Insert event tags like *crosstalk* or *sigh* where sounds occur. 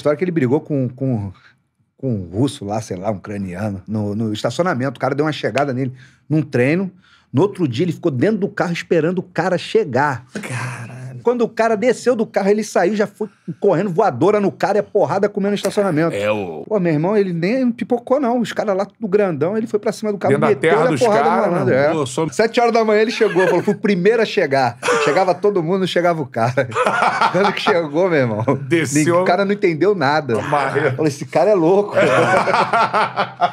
história que ele brigou com, com, com um russo lá, sei lá, um ucraniano, no, no estacionamento. O cara deu uma chegada nele num treino. No outro dia, ele ficou dentro do carro esperando o cara chegar. Caramba. Quando o cara desceu do carro, ele saiu, já foi correndo voadora no cara e a porrada comendo no estacionamento. É o. Pô, meu irmão, ele nem pipocou, não. Os caras lá tudo grandão, ele foi pra cima do carro, Dentro meteu terra a dos porrada cara, malandro. É. Pô, sou... Sete horas da manhã ele chegou, falou, fui o primeiro a chegar. Chegava todo mundo, não chegava o cara. *laughs* Quando que chegou, meu irmão? Desceu. O cara não entendeu nada. Falou, esse cara é louco. É. *laughs*